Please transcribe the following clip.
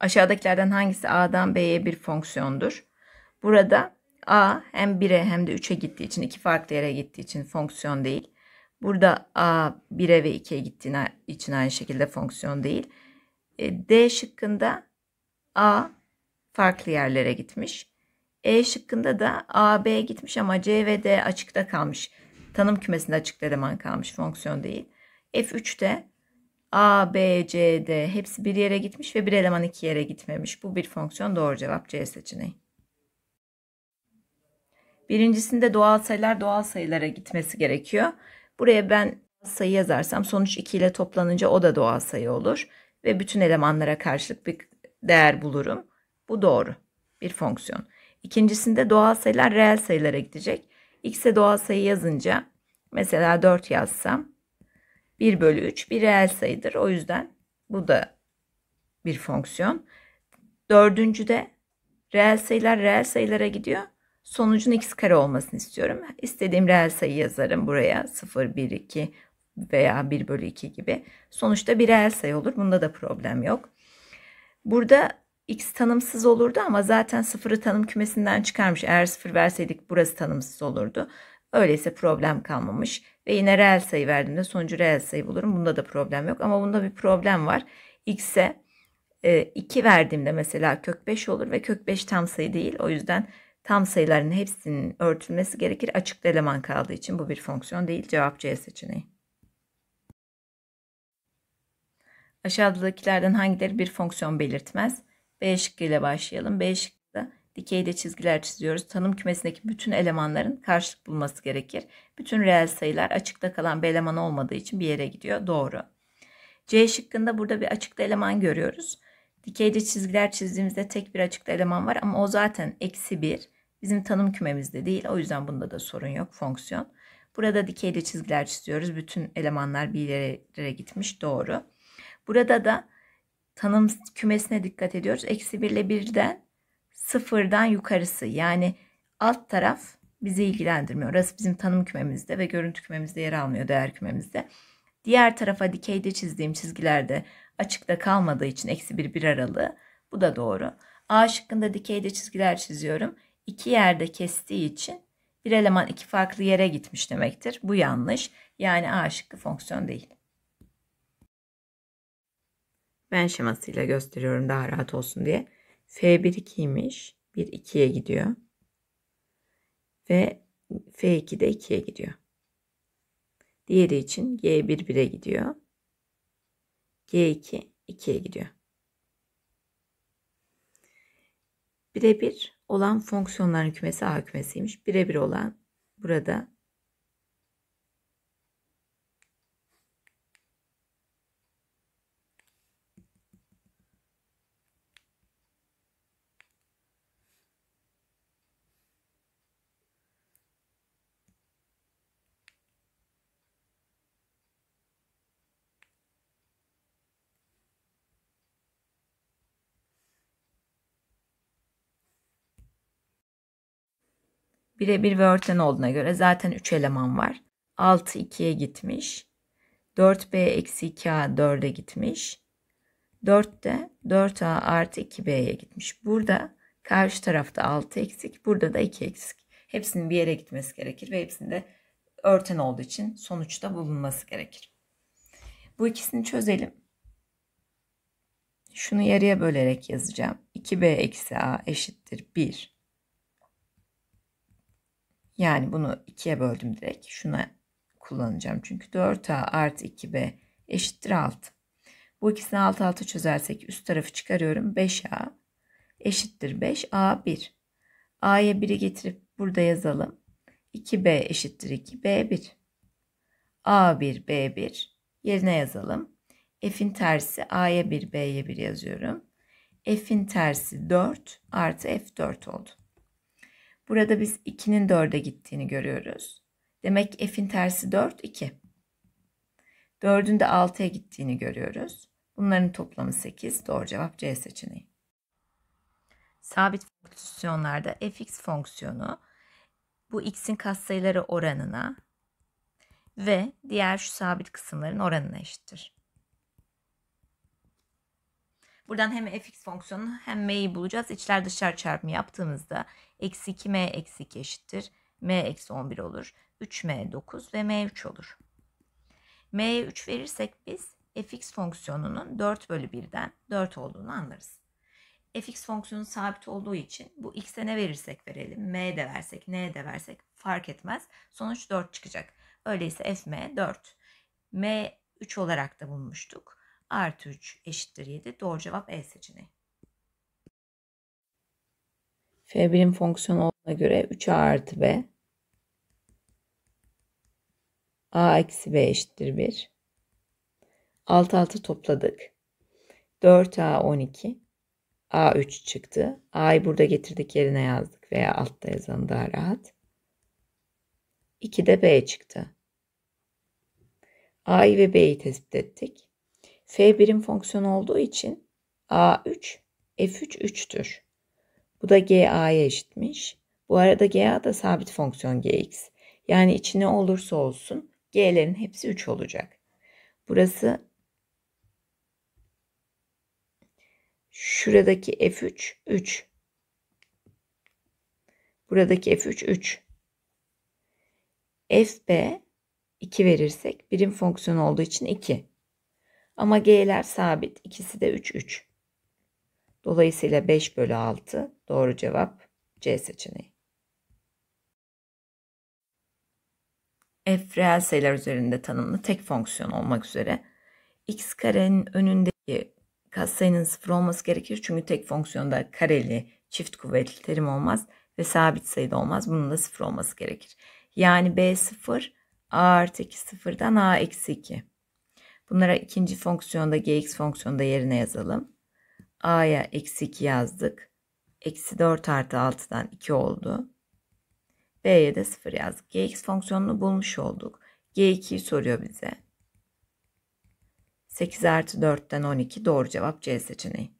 Aşağıdakilerden hangisi A'dan B'ye bir fonksiyondur? Burada A hem 1'e hem de 3'e gittiği için iki farklı yere gittiği için fonksiyon değil. Burada A 1'e ve 2'ye gittiği için aynı şekilde fonksiyon değil. E, D şıkkında A farklı yerlere gitmiş. E şıkkında da A, B gitmiş ama C ve D açıkta kalmış. Tanım kümesinde açıkta eleman kalmış fonksiyon değil. F3'te A, B, C, D hepsi bir yere gitmiş ve bir eleman iki yere gitmemiş. Bu bir fonksiyon doğru cevap C seçeneği. Birincisinde doğal sayılar doğal sayılara gitmesi gerekiyor. Buraya ben sayı yazarsam sonuç 2 ile toplanınca o da doğal sayı olur. Ve bütün elemanlara karşılık bir değer bulurum. Bu doğru bir fonksiyon. İkincisinde doğal sayılar reel sayılara gidecek. X'e doğal sayı yazınca mesela 4 yazsam 1 bölü 3 bir reel sayıdır. O yüzden bu da bir fonksiyon. Dördüncü de reel sayılar reel sayılara gidiyor. Sonucun x kare olmasını istiyorum. İstediğim reel sayı yazarım buraya 0, 1, 2 veya 1 bölü 2 gibi. Sonuçta bir reel sayı olur. Bunda da problem yok. Burada x tanımsız olurdu ama zaten sıfırı tanım kümesinden çıkarmış. Eğer sıfır verseydik burası tanımsız olurdu. Öyleyse problem kalmamış. Ve yine reel sayı verdiğimde sonucu reel sayı bulurum. Bunda da problem yok. Ama bunda bir problem var. X'e e, 2 verdiğimde mesela kök 5 olur ve kök 5 tam sayı değil. O yüzden tam sayıların hepsinin örtülmesi gerekir. Açık eleman kaldığı için bu bir fonksiyon değil. Cevap C seçeneği. Aşağıdakilerden hangileri bir fonksiyon belirtmez? B şıkkı ile başlayalım. B şıkkı dikeyde çizgiler çiziyoruz. Tanım kümesindeki bütün elemanların karşılık bulması gerekir. Bütün reel sayılar açıkta kalan bir eleman olmadığı için bir yere gidiyor. Doğru. C şıkkında burada bir açıkta eleman görüyoruz. Dikeyde çizgiler çizdiğimizde tek bir açıkta eleman var ama o zaten eksi bir. Bizim tanım kümemizde değil. O yüzden bunda da sorun yok. Fonksiyon. Burada dikeyde çizgiler çiziyoruz. Bütün elemanlar bir yere gitmiş. Doğru. Burada da tanım kümesine dikkat ediyoruz. Eksi 1 ile 1'den sıfırdan yukarısı yani alt taraf bizi ilgilendirmiyor. Orası bizim tanım kümemizde ve görüntü kümemizde yer almıyor değer kümemizde. Diğer tarafa dikeyde çizdiğim çizgilerde açıkta kalmadığı için eksi bir bir aralığı. Bu da doğru. A şıkkında dikeyde çizgiler çiziyorum. İki yerde kestiği için bir eleman iki farklı yere gitmiş demektir. Bu yanlış. Yani A şıkkı fonksiyon değil. Ben şemasıyla gösteriyorum daha rahat olsun diye. F1 2'ymiş. 1 2'ye gidiyor. Ve F2 de 2'ye gidiyor. Diğeri için G1 1'e gidiyor. G2 2'ye gidiyor. Birebir olan fonksiyonların kümesi A kümesiymiş. Birebir olan burada 1'e 1 ve örten olduğuna göre zaten 3 eleman var. 6 2'ye gitmiş. 4B eksi 2A 4'e gitmiş. 4 de 4A artı 2B'ye gitmiş. Burada karşı tarafta 6 eksik. Burada da 2 eksik. Hepsinin bir yere gitmesi gerekir ve hepsinde örten olduğu için sonuçta bulunması gerekir. Bu ikisini çözelim. Şunu yarıya bölerek yazacağım. 2B eksi A eşittir 1. Yani bunu 2'ye böldüm direkt. Şuna kullanacağım. Çünkü 4A artı 2B eşittir 6. Bu ikisini 6-6 çözersek üst tarafı çıkarıyorum. 5A eşittir 5A1. A'ya 1'i getirip burada yazalım. 2B eşittir 2B1. A1 B1 yerine yazalım. F'in tersi A'ya 1 B'ye 1 yazıyorum. F'in tersi 4 artı F4 oldu. Burada biz 2'nin 4'e gittiğini görüyoruz. Demek f'in tersi 4, 2. 4'ün de 6'ya gittiğini görüyoruz. Bunların toplamı 8. Doğru cevap C seçeneği. Sabit fonksiyonlarda fx fonksiyonu bu x'in katsayıları oranına ve diğer şu sabit kısımların oranına eşittir. Buradan hem fx fonksiyonunu hem m'yi bulacağız. İçler dışlar çarpımı yaptığımızda eksi 2m eksi 2 eşittir. m eksi 11 olur. 3m 9 ve m 3 olur. m'ye 3 verirsek biz fx fonksiyonunun 4 bölü 1'den 4 olduğunu anlarız. fx fonksiyonu sabit olduğu için bu x'e ne verirsek verelim, m'ye de versek, n'ye de versek fark etmez. Sonuç 4 çıkacak. Öyleyse fm 4. m 3 olarak da bulmuştuk artı 3 eşittir 7. Doğru cevap E seçeneği. F birim fonksiyonu olduğuna göre 3A artı B A eksi B eşittir 1. 6 6 topladık. 4A 12. A 3 çıktı. A'yı burada getirdik yerine yazdık veya altta yazalım daha rahat. 2 de B çıktı. A'yı ve B'yi tespit ettik. F birim fonksiyon olduğu için A3 F3 3'tür. Bu da GA'ya eşitmiş. Bu arada GA da sabit fonksiyon GX. Yani içine olursa olsun G'lerin hepsi 3 olacak. Burası şuradaki F3 3. Buradaki F3 3. FB 2 verirsek birim fonksiyonu olduğu için 2. Ama G'ler sabit. İkisi de 3, 3. Dolayısıyla 5 bölü 6 doğru cevap C seçeneği. f reel sayılar üzerinde tanımlı tek fonksiyon olmak üzere x karenin önündeki katsayının sıfır olması gerekir. Çünkü tek fonksiyonda kareli, çift kuvvetli terim olmaz ve sabit sayıda olmaz. Bunun da sıfır olması gerekir. Yani b sıfır a artı 2 sıfırdan a eksi 2. Bunlara ikinci fonksiyonda gx fonksiyonda yerine yazalım. a'ya eksi 2 yazdık. Eksi 4 artı 6'dan 2 oldu. b'ye de 0 yazdık. gx fonksiyonunu bulmuş olduk. g2'yi soruyor bize. 8 artı 4'ten 12 doğru cevap C seçeneği.